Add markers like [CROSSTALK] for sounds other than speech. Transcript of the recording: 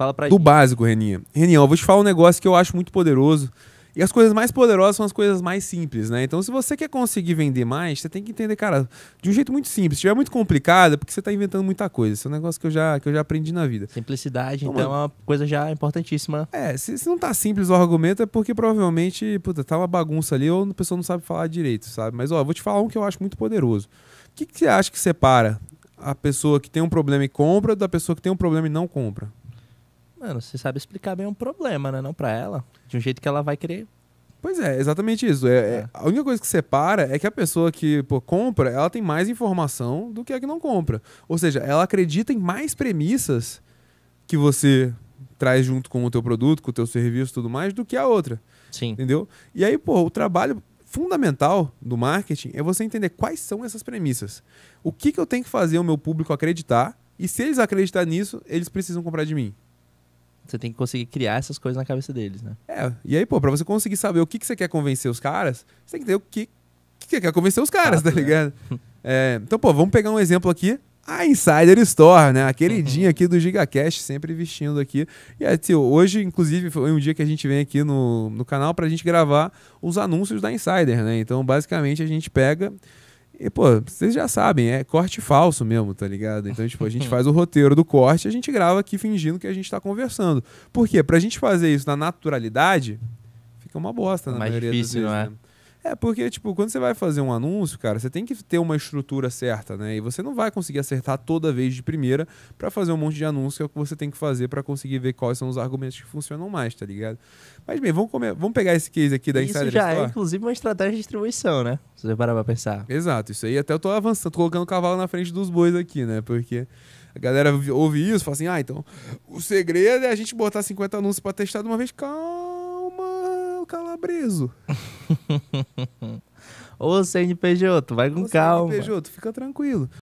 Fala pra Do gente. básico, Reninha. Reninha, eu vou te falar um negócio que eu acho muito poderoso. E as coisas mais poderosas são as coisas mais simples, né? Então, se você quer conseguir vender mais, você tem que entender, cara, de um jeito muito simples. Se tiver muito complicado, é porque você está inventando muita coisa. Isso é um negócio que eu já, que eu já aprendi na vida. Simplicidade, então, então é uma coisa já importantíssima. Né? É, se, se não tá simples o argumento, é porque provavelmente, puta, tá uma bagunça ali ou a pessoa não sabe falar direito, sabe? Mas, ó, vou te falar um que eu acho muito poderoso. O que, que você acha que separa a pessoa que tem um problema e compra da pessoa que tem um problema e não compra? mano, você sabe explicar bem um problema, né? Não para ela. De um jeito que ela vai querer Pois é, exatamente isso. É, é, ah. A única coisa que separa é que a pessoa que pô, compra, ela tem mais informação do que a que não compra. Ou seja, ela acredita em mais premissas que você traz junto com o teu produto, com o teu serviço e tudo mais, do que a outra. Sim. Entendeu? E aí, pô, o trabalho fundamental do marketing é você entender quais são essas premissas. O que, que eu tenho que fazer o meu público acreditar e se eles acreditarem nisso, eles precisam comprar de mim. Você tem que conseguir criar essas coisas na cabeça deles, né? É, e aí, pô, pra você conseguir saber o que, que você quer convencer os caras, você tem que ter o que, que você quer convencer os caras, Fato, tá né? ligado? Né? [LAUGHS] É, então, pô, vamos pegar um exemplo aqui. A Insider Store, né? A queridinha uhum. aqui do GigaCast, sempre vestindo aqui. E aí, tio, hoje, inclusive, foi um dia que a gente vem aqui no, no canal pra gente gravar os anúncios da Insider, né? Então, basicamente, a gente pega e, pô, vocês já sabem, é corte falso mesmo, tá ligado? Então, tipo, a gente [LAUGHS] faz o roteiro do corte a gente grava aqui fingindo que a gente tá conversando. Por quê? Pra gente fazer isso na naturalidade, fica uma bosta na é Mais maioria difícil, das vezes. Não é? Né? É, porque, tipo, quando você vai fazer um anúncio, cara, você tem que ter uma estrutura certa, né? E você não vai conseguir acertar toda vez de primeira para fazer um monte de anúncio, que é o que você tem que fazer para conseguir ver quais são os argumentos que funcionam mais, tá ligado? Mas bem, vamos, comer, vamos pegar esse case aqui da Insider Isso já é, Store. é, inclusive, uma estratégia de distribuição, né? Se você parar pra pensar. Exato, isso aí até eu tô avançando, tô colocando o cavalo na frente dos bois aqui, né? Porque a galera ouve isso, fala assim, ah, então o segredo é a gente botar 50 anúncios para testar de uma vez. Calma, calabreso. Ô CNPJ, vai com o calma. CNPJ, fica tranquilo.